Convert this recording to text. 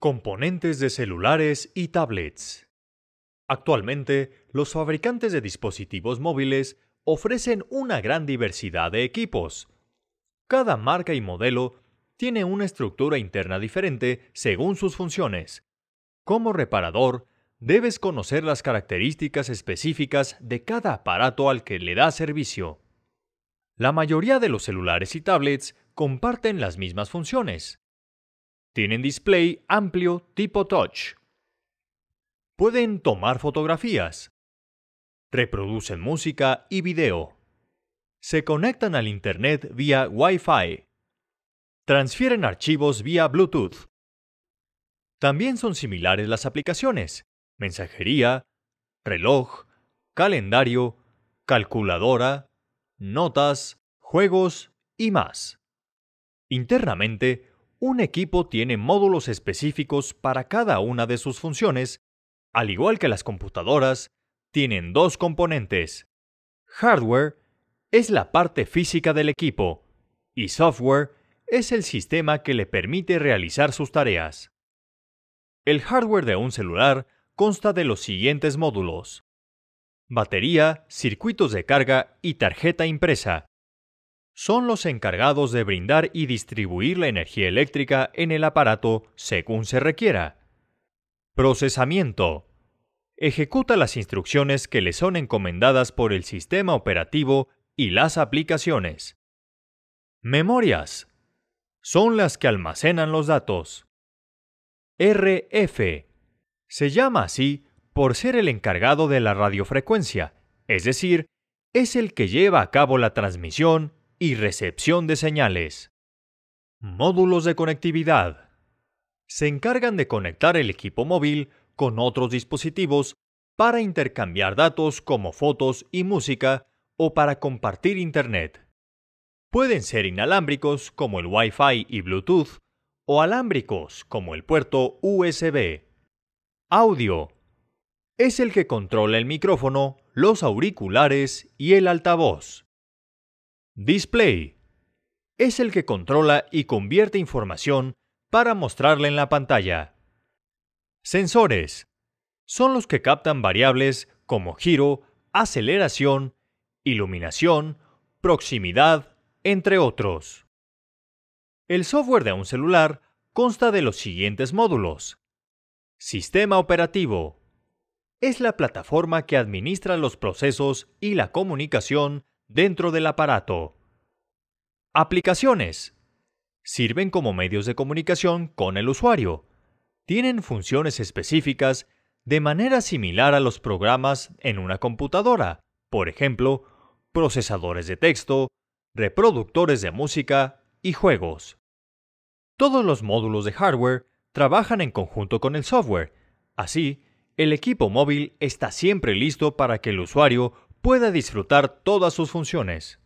Componentes de celulares y tablets. Actualmente, los fabricantes de dispositivos móviles ofrecen una gran diversidad de equipos. Cada marca y modelo tiene una estructura interna diferente según sus funciones. Como reparador, debes conocer las características específicas de cada aparato al que le da servicio. La mayoría de los celulares y tablets comparten las mismas funciones, tienen display amplio tipo touch. Pueden tomar fotografías. Reproducen música y video. Se conectan al Internet vía Wi-Fi. Transfieren archivos vía Bluetooth. También son similares las aplicaciones. Mensajería, reloj, calendario, calculadora, notas, juegos y más. Internamente, un equipo tiene módulos específicos para cada una de sus funciones, al igual que las computadoras, tienen dos componentes. Hardware es la parte física del equipo y software es el sistema que le permite realizar sus tareas. El hardware de un celular consta de los siguientes módulos. Batería, circuitos de carga y tarjeta impresa son los encargados de brindar y distribuir la energía eléctrica en el aparato según se requiera. Procesamiento. Ejecuta las instrucciones que le son encomendadas por el sistema operativo y las aplicaciones. Memorias. Son las que almacenan los datos. RF. Se llama así por ser el encargado de la radiofrecuencia, es decir, es el que lleva a cabo la transmisión, y recepción de señales. Módulos de conectividad. Se encargan de conectar el equipo móvil con otros dispositivos para intercambiar datos como fotos y música o para compartir Internet. Pueden ser inalámbricos como el Wi-Fi y Bluetooth o alámbricos como el puerto USB. Audio. Es el que controla el micrófono, los auriculares y el altavoz. Display. Es el que controla y convierte información para mostrarla en la pantalla. Sensores. Son los que captan variables como giro, aceleración, iluminación, proximidad, entre otros. El software de un celular consta de los siguientes módulos. Sistema operativo. Es la plataforma que administra los procesos y la comunicación dentro del aparato. Aplicaciones. Sirven como medios de comunicación con el usuario. Tienen funciones específicas de manera similar a los programas en una computadora, por ejemplo, procesadores de texto, reproductores de música y juegos. Todos los módulos de hardware trabajan en conjunto con el software, así, el equipo móvil está siempre listo para que el usuario pueda disfrutar todas sus funciones.